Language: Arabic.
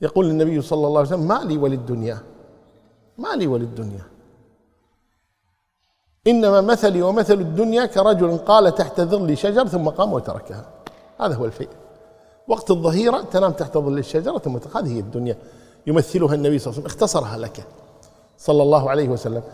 يقول النبي صلى الله عليه وسلم ما لي وللدنيا ما لي وللدنيا إنما مثلي ومثل الدنيا كرجل قال تحت ظل شجر ثم قام وتركها هذا هو الفيء وقت الظهيرة تنام تحت ظل الشجرة ثم هذه هي الدنيا يمثلها النبي صلى الله عليه وسلم اختصرها لك صلى الله عليه وسلم